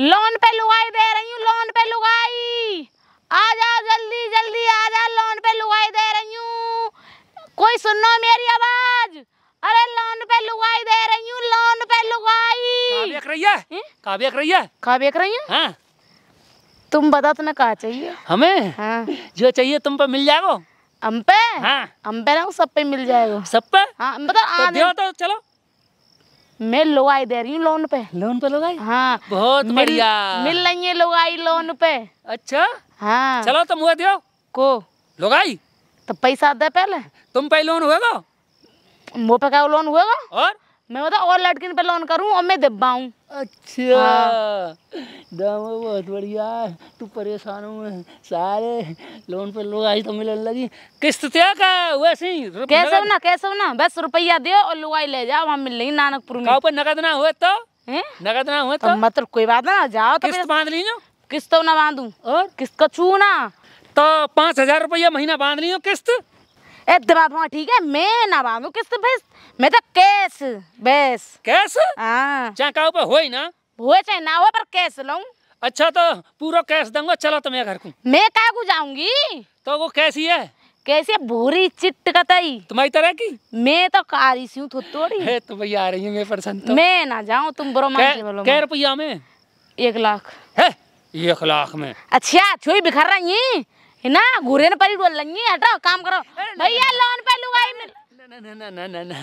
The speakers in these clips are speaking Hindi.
लोन पे लुगाई दे रही हूँ लोन पे लुगाई आ जाओ जल्दी जल्दी आ जाओ लोन पे लुगाई दे रही हूँ कोई सुनो मेरी आवाज अरे लोन पे लुगाई दे रही हूँ लोन पे लुगाई कहा देख रही है कहा देख रही है कहा तुम बता तुम्हें तो कहा चाहिए हमें हाँ। जो चाहिए तुम पे मिल जाएगा हम पे हाँ। हम पे ना सब पे मिल जाएगा सब पे हाँ मतलब तो, तो चलो मैं लुगाई दे रही हूँ लोन पे लोन पे लुगाई हाँ बहुत बढ़िया मिल रही है लुगाई लोन पे अच्छा हाँ चलो तुम तो हुआ दियो को लुगाई तो पैसा दे पहले तुम पे लोन हुएगा मुँह पे क्या लोन हुएगा और मैं बता और लड़की पे लोन करूँ और मैं दबा अच्छा हाँ। बहुत बढ़िया तू परेशान हूँ सारे लोन पे लुगाई तो मिलने लगी किस्त तो क्या का वैसे कैसे हो ना कैसे हो ना बस रुपया दे और लुगाई ले जाओ वहाँ मिल लेंगे नानकपुर में पर नगद ना हुए तो नगद ना हुए तो, तो, मतलब कोई बात ना जाओ तो किस्त बांध लीजो किस्त तो ना बांधू और किस्त का छू ना तो पाँच हजार रुपया महीना बांध लियो किस्त ए दिमाग वहाँ ठीक है मैं ना बांधू किस्त भेस मैं तो कैश बेस कैश हाँ चाहे कहो पे होई ना होए चाहे ना हो पर कैश लाऊं अच्छा तो पूरा कैश दूंगा चलो तुम्हें तो घर को मैं कहा को जाऊंगी तो वो कैसी है कैसे भूरी चिट्ट कतई तुम्हारी तरह की मैं तो कारी सी तो थोड़ी है तो भैया आ रही है मैं पर्सन तो मैं ना जाऊं तुम बुरो मान बोलो कै रुपया में 1 लाख है 1 लाख में अच्छा छुई बिखर रही है है ना घूरे ना पड़ी डोल लेंगे हटो काम करो भैया लोन पे लुगाई मिल ना ना ना ना ना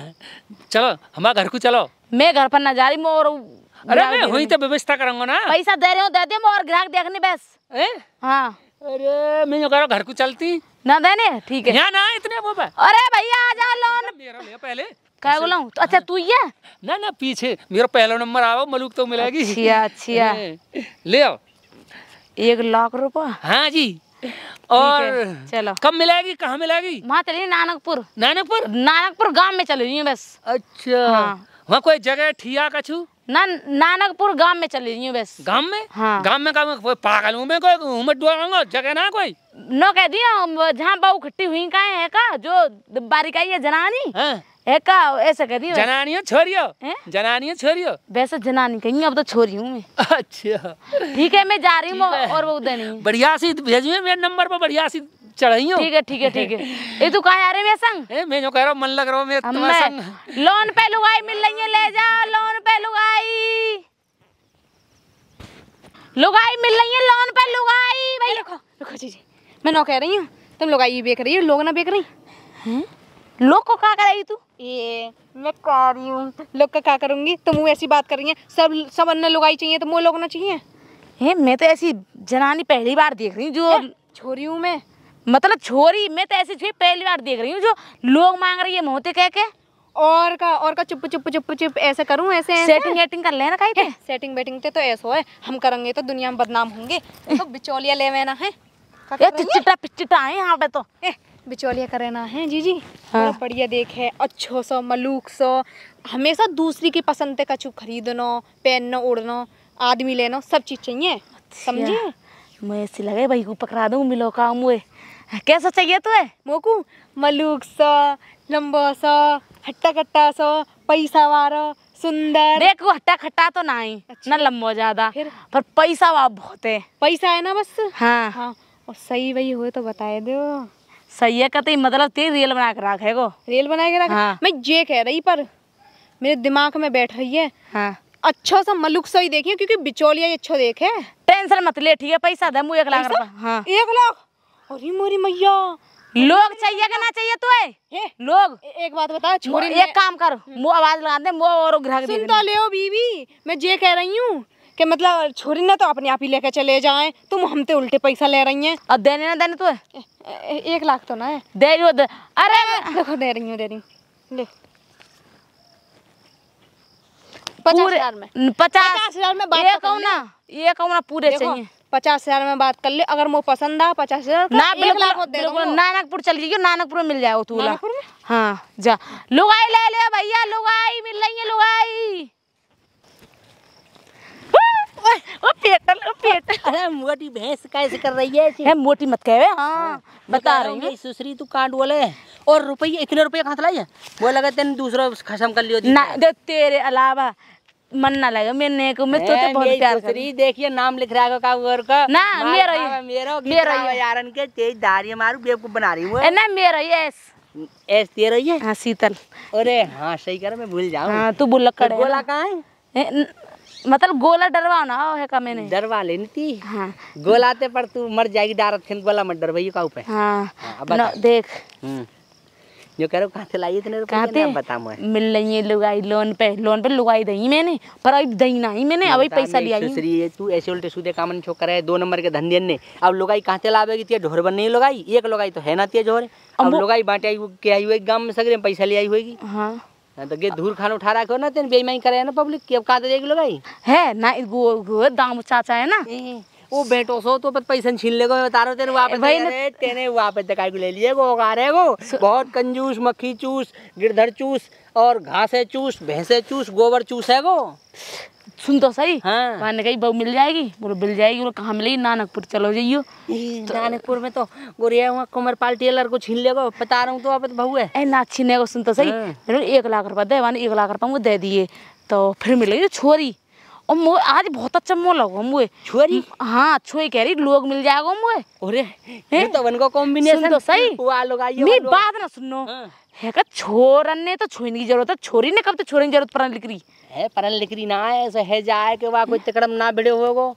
चलो हमारे घर को चलो मैं घर पर ना जा रही मोर अरे मैं हुई तो व्यवस्था करूंगा ना पैसा दे रहे हो दे दे मोर ग्राहक देखने बस हाँ अरे मैं जो करो घर को चलती ना देने ठीक है यहाँ ना इतने वो अरे भैया आ जाओ लोन पहले क्या बोला तो अच्छा हाँ। तू ही है ना ना पीछे मेरा पहला नंबर आओ मलूक तो मिलेगी अच्छा अच्छा ले आओ एक लाख रुपए हाँ जी और चलो कब मिलाएगी कहाँ मिलाएगी वहाँ चलिए नानकपुर नानकपुर नानकपुर गांव में चल रही है बस अच्छा हाँ। वहाँ कोई जगह ठिया कछु ना नानकपुर गांव में चली रही हूँ बस गांव में हाँ। गांव में काम पागल हूँ मैं कोई उमट जगह ना कोई नो कह दिया जहाँ बहु खट्टी हुई का है का जो बारीकाई है जनानी हाँ। ए का ऐसा हो जनानियो छोरियो जनानियो छोरियो वैसे जनानी कहीं अब तो छोरी हूँ मैं अच्छा ठीक है मैं जा रही हूँ और वो उधर नहीं बढ़िया सी भेजिए मेरे नंबर पर बढ़िया सी चढ़ाई हो ठीक है ठीक है ठीक है ये तू कहाँ आ रहे मेरे संग ए, मैं जो कह रहा हूँ मन लग रहा हूँ मैं संग लोन पे लुगाई मिल रही है ले जा लोन पे लुगाई लुगाई मिल रही है लोन पे लुगाई भाई रुको रुको जी जी मैं नौ कह रही हूँ तुम लुगाई बेक रही हो लोग ना बेक रही हैं लोग को क्या कराई तू ये मैं कर रही हूँ लोग का क्या करूँगी तुम वो ऐसी बात कर रही है सब सब अन्य लोग आई चाहिए तो वो लोग ना चाहिए हे मैं तो ऐसी जनानी पहली बार देख रही हूँ जो छोरी हूँ मैं मतलब छोरी मैं तो ऐसी छोरी पहली बार देख रही हूँ जो लोग मांग रही है मोहते कह के और का और का चुप चुप चुप चुप ऐसे करूँ ऐसे सेटिंग वेटिंग कर लेना कहीं सेटिंग वेटिंग तो ऐसा है हम करेंगे तो दुनिया में बदनाम होंगे तो बिचौलिया ले लेना है चिट्टा पिचिटा है यहाँ पे तो बिचौलिया करना है जी जी हाँ बढ़िया देखे अच्छो सो मलूक सो हमेशा दूसरी की पसंद का कछु खरीदनो पहनो ओढ़नो आदमी लेनो सब चीज चाहिए अच्छा। समझे मैं ऐसे लगे भाई को पकड़ा दू मिलो का मुए कैसा चाहिए तुम्हें तो मोकू मलूक सो लंबो सो हट्टा कट्टा सो पैसा वारो सुंदर देखो हट्टा खट्टा तो ना ही अच्छा। ना लंबो ज्यादा पर पैसा वाप बहुत है पैसा है ना बस हाँ, हाँ। और सही वही हो तो बताए दो सही है कहते मतलब तेरी रेल बना के रखे गो रेल बना के रखा हाँ। मैं ये कह रही पर मेरे दिमाग में बैठ रही है हाँ। अच्छा सा मलुक सही देखिए क्योंकि बिचौलिया अच्छो देखे टेंशन मत ले ठीक है पैसा दे मुझे एक लाख रुपया हाँ। एक लाख अरे मोरी मैया लोग चाहिए कि चाहिए तो है लोग एक बात बता छोड़ एक काम कर मुँह आवाज लगा दे मुँह और ग्राहक सुन तो ले बीबी मैं जे कह रही हूँ कि मतलब छोरी ना तो अपने आप ही लेके चले जाए तुम तो उल्टे पैसा ले रही हैं अब देने ना देने तो एक लाख तो ना है दे रही हूँ तो- अरे देखो दे रही हूँ दे रही हूँ पचास हजार में पचास हजार में बात ये कहूँ ना पूरे चाहिए पचास हजार में बात कर ले अगर मुझे पसंद आ पचास हजार ना बिल्कुल नानकपुर चल गई नानकपुर में मिल जाए तू नानकपुर में हाँ जा लुगाई ले ले भैया लुगाई मिल रही है लुगाई ओ पेटल ओ पेटल अरे मोटी भैंस कैसे कर रही है ऐसी मोटी मत कहे हाँ, हाँ बता रही हूँ सुसरी तू कांड बोले और रुपये इतने रुपये कहाँ से लाई है वो लगा तेन दूसरा खसम कर लियो ना दे तेरे अलावा मन ना लगे मैं नेक में तो तो बहुत प्यार करी देखिए नाम लिख रहा है का और का ना मेरा ही मेरा मेरा ही यारन के तेज दारी मारू बेब को बना रही हूं ए ना मेरा ही एस एस दे रही है हां शीतल अरे हां सही कर मैं भूल जाऊं हां तू बुलक्कड़ तो बोला कहां है मतलब गोला डरवा ना है का मैंने डरवा लेनी थी हाँ गोलाते पर तू मर जाएगी डारत फिर गोला मत डरवाइयो का ऊपर हां अब हाँ, न, देख हम्म। जो कह रहे हो से लाई इतने रुपए कहां से बता मैं मिल रही है लुगाई लोन पे लोन पे लुगाई दई मैंने पर अब दई नहीं मैंने अभी पैसा लिया ही तू ऐसे उल्टे सूधे कामन छो करे दो नंबर के धंधे ने अब लुगाई कहां से लावेगी तेरे तो ढोर बन नहीं लुगाई एक लुगाई तो है ना तेरे तो झोर अब लुगाई बांटे आई के आई हुई गांव में सगरे पैसा ले आई होगी हां हाँ, तो गे धूल खान उठा रहा ना तेन बेईमानी करे ना पब्लिक के का दे जाएगी भाई है ना गो गो दाम चाचा है ना ओ बेटो सो तो पर पैसा छीन लेगो बता तारो तेरे वापस भाई ने तेने वापस दिखाई को ले लिए गो गारे गो बहुत कंजूस मक्खी चूस गिरधर चूस और घासे चूस भैंसे चूस गोबर चूस है गो सुन तो सही हाँ। कही बहू मिल जाएगी बोलो मिल जाएगी बोलो कहाँ मिलेगी नानकपुर चलो जाइयो तो, नानकपुर में तो गोरिया हुआ कुमरपाल टेलर को छीन लेगा बता रहा हूँ तो आप तो बहू है ए ना छीनेगो सुन तो सही हाँ। एक लाख रुपया दे मैंने एक लाख रुपया दे दिए तो फिर मिलेगी छोरी और मुझे आज बहुत अच्छा मोह लगो मुझे छोरी हाँ छोरी कह रही लोग मिल जाएगा मुझे अरे तो उनको कॉम्बिनेशन तो सही बात ना सुनो हाँ। है का छोरन ने तो छोड़ने की जरूरत है छोरी ने कब तो छोड़ने जरूरत जरूरत लिख रही है लिख रही ना ऐसे है जाए के वहाँ कोई तकड़म ना भिड़े होगो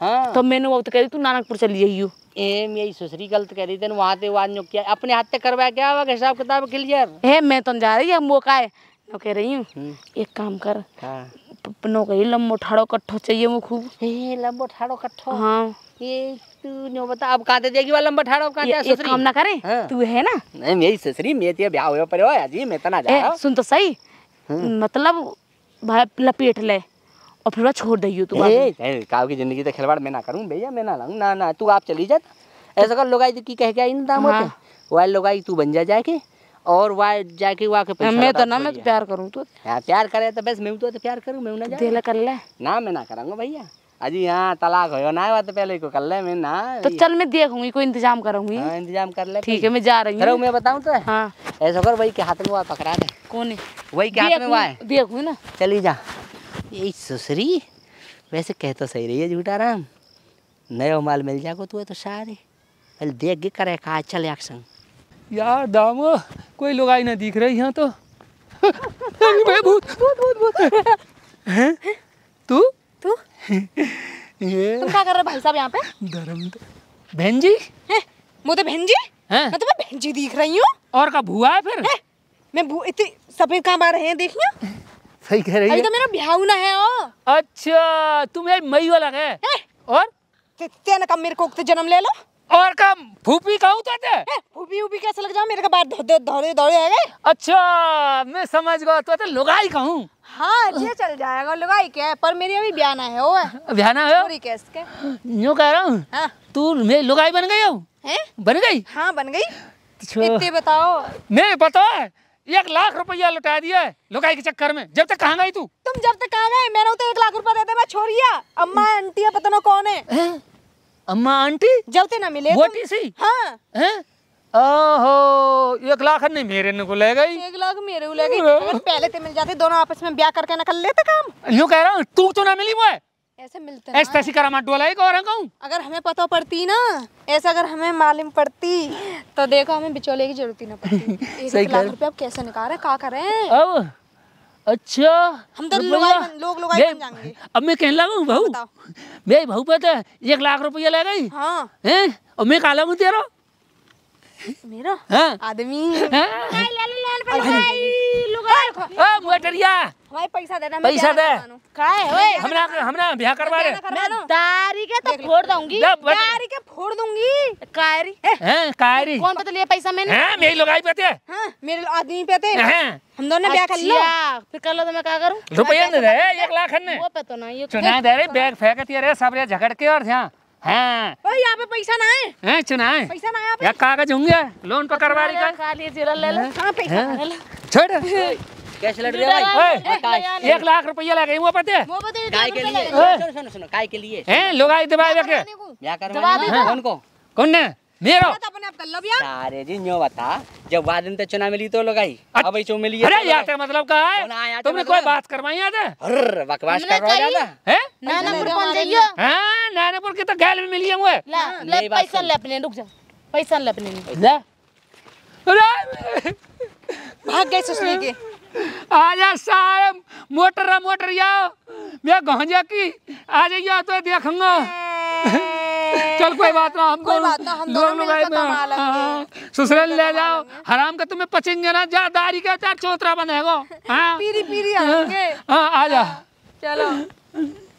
हाँ तो मैंने वो तो कह रही तू नानकपुर चली जाइयो एम यही ससुरी गलत कह रही थी वहाँ से वहाँ नो किया अपने हाथ से करवाया क्या हुआ हिसाब किताब क्लियर है मैं तो जा रही हम वो का है मैं कह रही हूँ हम्म। एक काम कर हाँ। कही लम्बो ठाड़ो कट्ठो चाहिए वो खूब लम्बो ठाड़ो कट्ठो हाँ ये तू नो बता अब देगी वाला लंबा ठाड़ो ये, काम ना करे हाँ। तू है ना नहीं मेरी ससुरी तो ब्याह होयो तो जा सुन तो सही हाँ। मतलब लपेट ले और फिर छोड़ तू ए काव की जिंदगी तो खिलवाड़ मैं ना करूं भैया मैं ना लाऊं ना ना तू आप चली जा ऐसा कर लोगाई की कह के आई ना होते हाँ। वाल तू बन जा जाके और वाय जाके वहाँ के पैसा मैं तो ना मैं तो प्यार करूँ तो प्यार करे तो बस मैं तो प्यार करूँ मैं ना कर ले ना मैं ना करूंगा भैया अजी हाँ तलाक हो ना बात तो पहले को कर ले मैं ना तो चल मैं देखूंगी कोई इंतजाम करूंगी हाँ, इंतजाम कर ले ठीक है मैं जा रही हूँ मैं बताऊँ तो हाँ ऐसा कर वही के हाथ में हुआ पकड़ा दे कौन है वही के हाथ में हुआ है देखूंगी ना चली जा ये सुसरी वैसे कह तो सही रही है झूठा राम नयो माल मिल जाएगा तू तो सारे पहले देख के करे कहा चल एक संग यार दामो कोई लोग आई ना दिख रही यहाँ तो भूत भूत भूत हैं तू तू ये तुम क्या कर रहे भाई साहब यहाँ पे धर्म तो- बहन जी मुझे तो बहन जी मैं तुम्हें बहन जी दिख रही हूँ और का भुआ है फिर है? मैं भू इतनी सफेद काम आ रहे हैं देखियो सही कह रही है तो मेरा ब्याह होना है ओ अच्छा तुम्हें मई वाला है, और तेना कम मेरे को जन्म ले लो और कम फूफी का उतर फूफी उफी कैसे लग जाओ मेरे का बात दौड़े दौड़े आ गए अच्छा मैं समझ गया तो, तो लुगाई कहूँ हाँ ये चल जाएगा लुगाई क्या है पर मेरी अभी ब्याना है वो है ब्याना है के यूँ कह रहा हूँ हाँ। तू मेरी लुगाई बन गई हो बन गई हाँ बन गई अच्छा। इतने बताओ मैं पता है एक लाख रुपया लुटा दिया लुगाई के चक्कर में जब तक कहाँ गई तू तुम जब तक कहाँ गए मैंने तो एक लाख रुपया देते मैं छोड़िया अम्मा आंटिया पता ना कौन है अम्मा आंटी जाते तो ना मिले वोटी सी हाँ हैं ओहो एक लाख नहीं मेरे ने को ले गई एक लाख मेरे को ले गई पहले तो मिल जाते दोनों आपस में ब्याह करके ना कर लेते काम यूं कह रहा हूँ तू तो ना मिली मुझे ऐसे मिलते ऐसे ऐसी करा मत डोलाई और कहूँ अगर हमें पता पड़ती ना ऐसा अगर हमें मालूम पड़ती तो देखो हमें बिचौले की जरूरत ही ना पड़ती एक लाख रुपए आप कैसे निकाल रहे हैं? क्या कर रहे हैं अच्छा हम तो लोग लोग जाएंगे अब मैं कहने लगा बहू मेरी बहू पे तो एक लाख रुपया ले गई हाँ और मैं कहा लगू तेरा मेरा हाँ आदमी हाँ? ओ पैसा पैसा दे ओए हमरा हमरा ब्याह करवा रे दारी के तो फोड़ दूंगी दारी के फोड़ दूंगी कायरी हैं कायरी कौन पे तो लिए पैसा मैंने हैं मेरी लगाई हाँ, मेरे आदमी हैं हम दोनों ने ब्याह कर अच्छा, फिर कर लो तो मैं क्या करूं रुपया दे 1 लाख ने वो पे तो ना ये चुना तो दे रे तो बैग फेंक दिया रे सब रे झगड़ के और ध्यान हाँ यहाँ पे पैसा ना है हैं चुना है पैसा ना है कागज होंगे लोन पर करवा रही का ले हाँ पैसा ले छोड़ कैश लड़ भाई एक लाख रुपया लगे वो पते काय के लिए सुनो सुनो काय के लिए हैं लोग आए दबा दे के क्या करवा दे कौन ने मेरो अपने आप कर लो भैया अरे जी न्यो बता जब वादन ते तो चुना मिली तो लोग आई अच्छा। अब ऐसे मिली अरे तो याद मतलब है मतलब का है तुमने कोई बात करवाई याद है अरे बकवास कर रहा है है नानापुर पहुंच जाइयो हां नानापुर के तो गैल में मिली हूं हाँ, ले पैसा ले अपने रुक जा पैसा ले अपने ले अरे भाग गए सुसने के आजा सारे मोटर मोटर या मैं गहजा की आ जाइयो तो देखूंगा चल कोई बात ना हम दोनों हाँ। ससुराल ले जाओ हराम का तुम्हें पचेंगे ना जा दारी का चोतरा चौतरा हाँ। पीरी पीरी हाँ, आ जा चलो